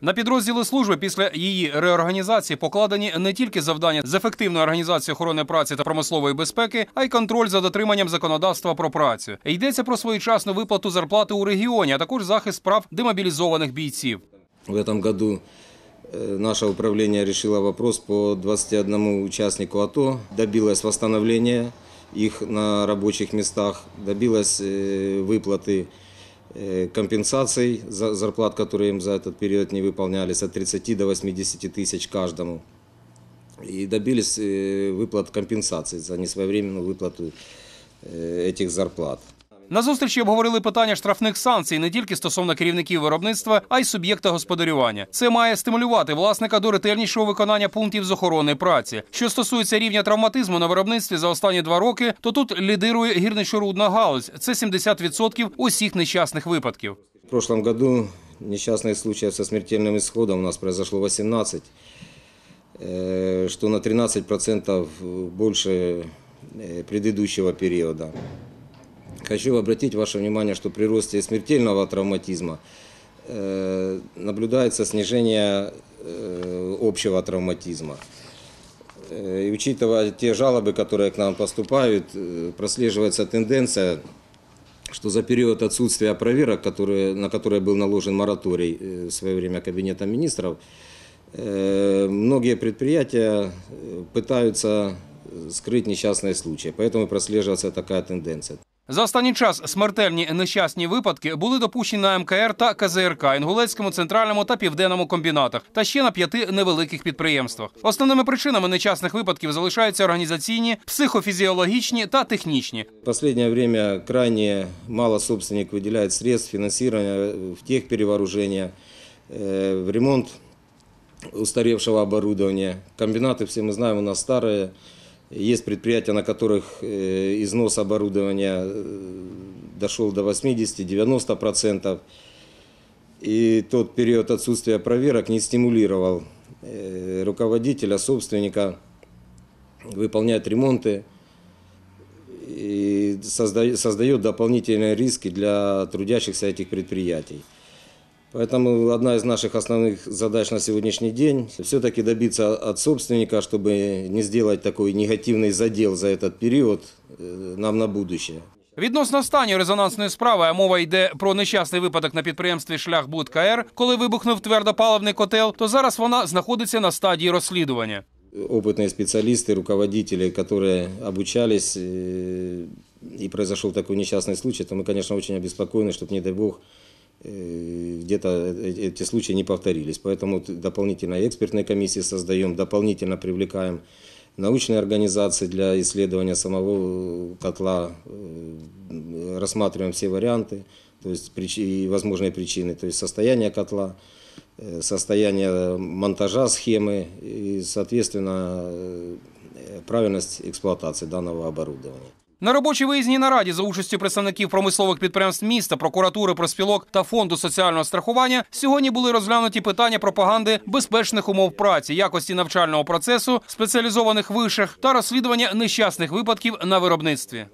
На підрозділи служби після її реорганізації покладені не тільки завдання з ефективної організації охорони праці та промислової безпеки, а й контроль за дотриманням законодавства про працю. Йдеться про своєчасну виплату зарплати у регіоні, а також захист прав демобілізованих бійців. В цьому році е, наше управління вирішило вопрос по 21 учаснику АТО. Добилось відновлення їх на робочих містах, добилось е, виплати. Э, компенсаций за зарплат, которые им за этот период не выполнялись, от 30 до 80 тысяч каждому. И добились э, выплат компенсаций за несвоевременную выплату э, этих зарплат. На зустрічі обговорили питання штрафних санкцій не тільки стосовно керівників виробництва, а й суб'єкта господарювання. Це має стимулювати власника до ретельнішого виконання пунктів з охорони праці. Що стосується рівня травматизму на виробництві за останні два роки, то тут лідирує гірничорудна галузь. Це 70% усіх нещасних випадків. В прошлом году несчастных случаев со смертельным исходом у нас произошло 18, э, что на 13% більше э, предыдущего періоду. Хочу обратить ваше внимание, что при росте смертельного травматизма э, наблюдается снижение э, общего травматизма. Э, и учитывая те жалобы, которые к нам поступают, э, прослеживается тенденция, что за период отсутствия проверок, которые, на которые был наложен мораторий э, в свое время Кабинета министров, многие предприятия пытаются скрыть несчастные случаи. Поэтому прослеживается такая тенденция. За останній час смертельні нещасні випадки були допущені на МКР та КЗРК, Інгулецькому центральному та південному комбінатах та ще на п'яти невеликих підприємствах. Основними причинами нещасних випадків залишаються організаційні, психофізіологічні та технічні. Последнее час крайні мало собственник виділяє средств фінансування в тих перевооруження, э, в ремонт устаревшего оборудования. Комбинаты, всі ми знаємо у нас старые. Есть предприятия, на которых э, износ оборудования э, дошел до 80-90%. И тот период отсутствия проверок не стимулировал э, руководителя, собственника выполнять ремонты и создает дополнительные риски для трудящихся этих предприятий. Поэтому одна из наших основных задач на сегодняшний день все-таки добиться от собственника, чтобы не сделать такой негативный задел за этот период э, нам на будущее. Відносно останньої резонансної справи, а мова йде про нещасний випадок на підприємстві Шляхбуд КР, коли вибухнув твердопаливний котел, то зараз вона знаходиться на стадії розслідування. Опытные спеціалісти, руководители, которые обучались, е, і произошел такой несчастный случай, то мы, конечно, очень обеспокоены, чтобы, не дай бог, Э, где-то э, э, эти случаи не повторились. Поэтому дополнительно экспертные комиссии создаем, дополнительно привлекаем научные организации для исследования самого котла, рассматриваем все варианты, то есть и возможные причины, то есть состояние котла, состояние монтажа схемы и, соответственно, правильность эксплуатации данного оборудования. На робочій виїзній нараді за участю представників промислових підприємств міста, прокуратури, проспілок та фонду соціального страхування сьогодні були розглянуті питання пропаганди безпечних умов праці, якості навчального процесу, спеціалізованих вишах та розслідування нещасних випадків на виробництві.